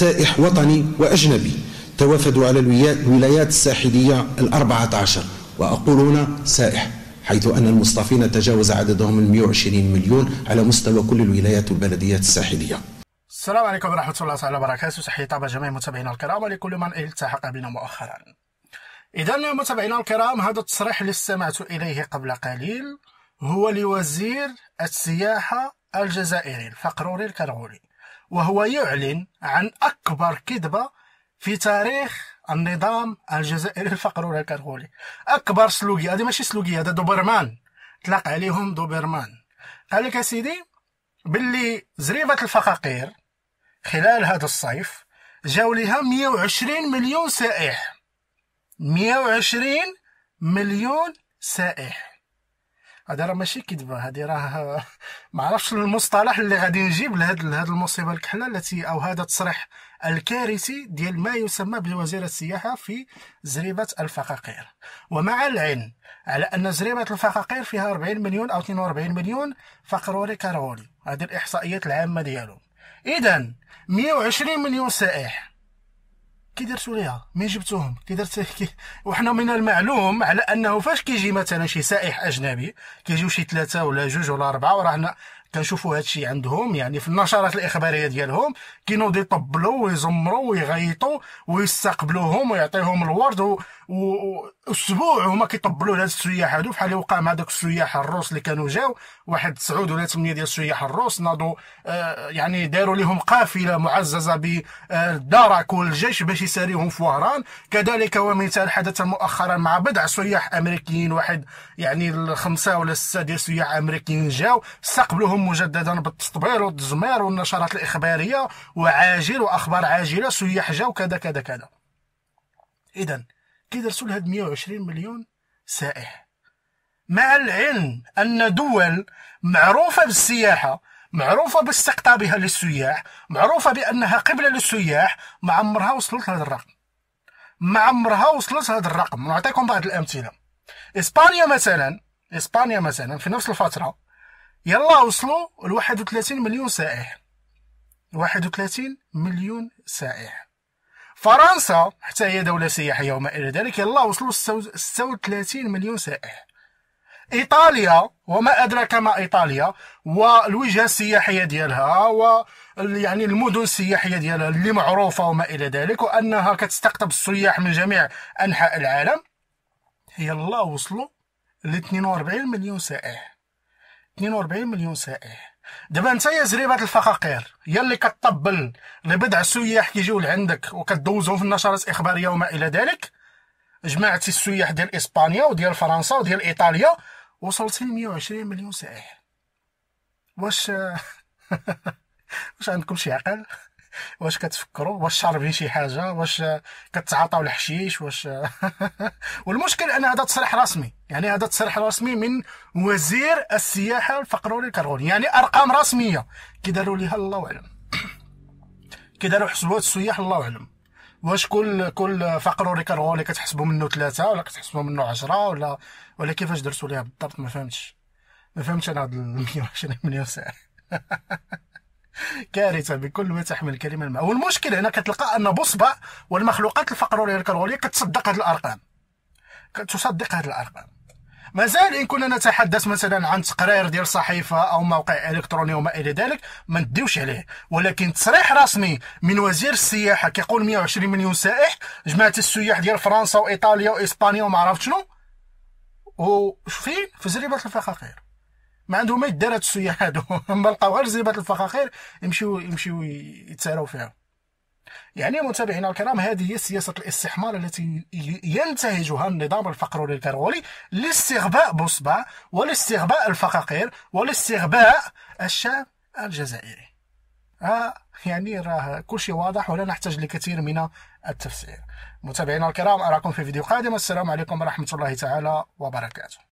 سائح وطني وأجنبي توافدوا على الولايات الساحلية الأربعة عشر وأقول هنا سائح حيث أن المصطفين تجاوز عددهم ال 120 مليون على مستوى كل الولايات والبلديات الساحلية السلام عليكم ورحمة الله تعالى وبركاته صحيح طبعا جميع متابعينا الكرام ولكل من التحق بنا مؤخرا إذا متابعينا الكرام هذا التصريح اللي استمعت إليه قبل قليل هو لوزير السياحة الجزائري الفقروري الكرغولي وهو يعلن عن أكبر كذبة في تاريخ النظام الجزائري الفقروري الكرغولي أكبر سلوكي هذه ماشي سلوكي هذا دوبرمان تلاق عليهم دوبرمان قال لك سيدي باللي زريبة الفقاقير خلال هذا الصيف جاو ليها 120 مليون سائح 120 مليون سائح هذه راه ماشي كذبه هذه راه ما عرفتش المصطلح اللي غادي نجيب لهذا لهاد المصيبه الكحله التي او هذا التصريح الكارثي ديال ما يسمى بوزير السياحه في زريبه الفقاقير ومع العلم على ان زريبه الفقاقير فيها 40 مليون او 42 مليون فقروري كارولي هذه الاحصائيات العامه ديالهم اذا 120 مليون سائح كي درتو ليها مين جبتوهم كي درت كي وحنا من المعلوم على انه فاش كيجي مثلا شي سائح اجنبي كيجيو شي ثلاثه ولا جوج ولا اربعه وراهنا كنشوفوا هادشي عندهم يعني في النشرات الاخباريه ديالهم كينوض يطبلوا ويزمروا ويغيطوا ويستقبلوهم ويعطيهم الورد واسبوع هما كيطبلوا لهاد السياح هادو بحال اللي وقع مع داك السياح الروس اللي كانوا جاو واحد تسعود ولا ثمانيه ديال السياح الروس ناضوا آه يعني داروا لهم قافله معززه بالدرك آه، والجيش باش يساريهم في وهران كذلك ومثال حدث مؤخرا مع بضع سياح امريكيين واحد يعني الخمسه ولا السته ديال السياح امريكيين جاو استقبلوهم اليوم مجددا بالتطبير والتزمير والنشرات الإخبارية وعاجل وأخبار عاجلة سياح جا وكذا كذا كذا إذا كي درسوا لهاد 120 مليون سائح مع العلم أن دول معروفة بالسياحة معروفة باستقطابها للسياح معروفة بأنها قبلة للسياح ما عمرها وصلت لهذا الرقم ما عمرها وصلت لهذا الرقم نعطيكم بعض الأمثلة إسبانيا مثلا إسبانيا مثلا في نفس الفترة يلا وصلوا ل 31 مليون سائح 31 مليون سائح فرنسا حتى هي دولة سياحية وما إلى ذلك يلا وصلوا 36 مليون سائح إيطاليا وما أدراك ما إيطاليا والوجهة السياحية ديالها و يعني المدن السياحية ديالها اللي معروفة وما إلى ذلك وأنها كتستقطب السياح من جميع أنحاء العالم يلا وصلوا ل 42 مليون سائح 42 مليون سائح دابا انت يا زريبه الفقاقير يا اللي كطبل لبضع السياح كيجيو لعندك وكدوزهم في النشرات الاخباريه وما الى ذلك جمعتي السياح ديال اسبانيا وديال فرنسا وديال ايطاليا وصلتي ل 120 مليون سائح واش واش عندكم شي عقل واش كتفكروا واش شاربين شي حاجه واش كتعاطاو الحشيش واش والمشكل ان هذا تصريح رسمي يعني هذا تصريح رسمي من وزير السياحه والفقر الكرغوني يعني ارقام رسميه كي داروا ليها الله اعلم كي داروا حسابات السياح الله اعلم واش كل كل فقروني كرغوني كتحسبوا منه ثلاثه ولا كتحسبوا منه عشرة ولا ولا كيفاش درتوا ليها بالضبط ما فهمتش ما فهمتش انا هاد 120 مليون سعر كارثه بكل ما تحمل الكلمه الماء والمشكل هنا كتلقى ان بصبع والمخلوقات الفقروريه الكرويه كتصدق هذه الارقام كتصدق هذه الارقام مازال ان كنا نتحدث مثلا عن تقرير ديال صحيفه او موقع الكتروني وما الى ذلك ما نديوش عليه ولكن تصريح رسمي من وزير السياحه كيقول 120 مليون سائح جماعه السياح ديال فرنسا وايطاليا واسبانيا وما عرفت شنو وفين في زريبه الفقاقير ما عندهم ما يدار هاد السياح هادو ما لقاو غير زيبات الفخاخير يمشيو يمشيو يتساروا فيها يعني متابعينا الكرام هذه هي سياسة الاستحمار التي ينتهجها النظام الفقري الكرغولي لاستغباء بوصبة ولاستغباء الفقاقير ولاستغباء الشعب الجزائري آه يعني راه كل شيء واضح ولا نحتاج لكثير من التفسير متابعينا الكرام أراكم في فيديو قادم السلام عليكم ورحمة الله تعالى وبركاته